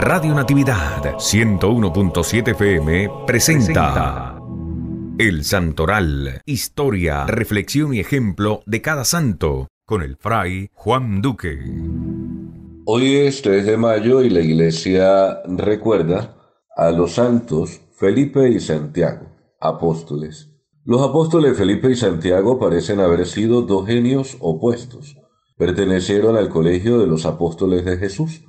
Radio Natividad 101.7 FM presenta El Santoral, historia, reflexión y ejemplo de cada santo, con el fray Juan Duque. Hoy es 3 de mayo y la iglesia recuerda a los santos Felipe y Santiago, apóstoles. Los apóstoles Felipe y Santiago parecen haber sido dos genios opuestos. Pertenecieron al colegio de los apóstoles de Jesús,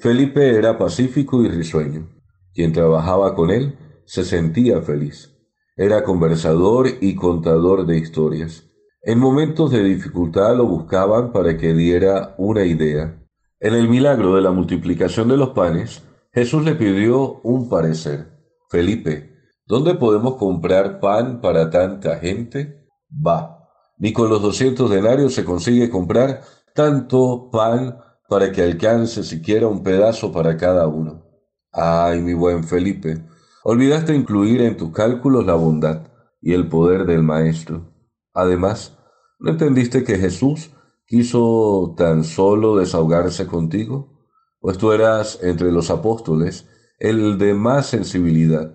Felipe era pacífico y risueño. Quien trabajaba con él se sentía feliz. Era conversador y contador de historias. En momentos de dificultad lo buscaban para que diera una idea. En el milagro de la multiplicación de los panes, Jesús le pidió un parecer. Felipe, ¿dónde podemos comprar pan para tanta gente? Va, ni con los 200 denarios se consigue comprar tanto pan para que alcance siquiera un pedazo para cada uno. Ay, mi buen Felipe, olvidaste incluir en tus cálculos la bondad y el poder del Maestro. Además, ¿no entendiste que Jesús quiso tan solo desahogarse contigo? Pues tú eras entre los apóstoles el de más sensibilidad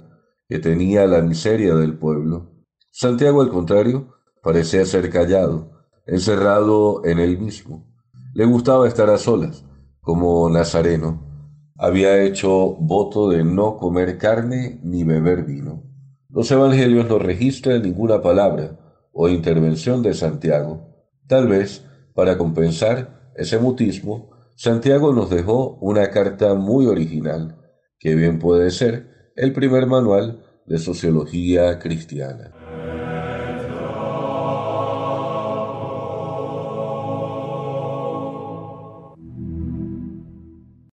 que tenía la miseria del pueblo. Santiago, al contrario, parecía ser callado, encerrado en él mismo le gustaba estar a solas, como Nazareno. Había hecho voto de no comer carne ni beber vino. Los evangelios no registran ninguna palabra o intervención de Santiago. Tal vez, para compensar ese mutismo, Santiago nos dejó una carta muy original, que bien puede ser el primer manual de sociología cristiana.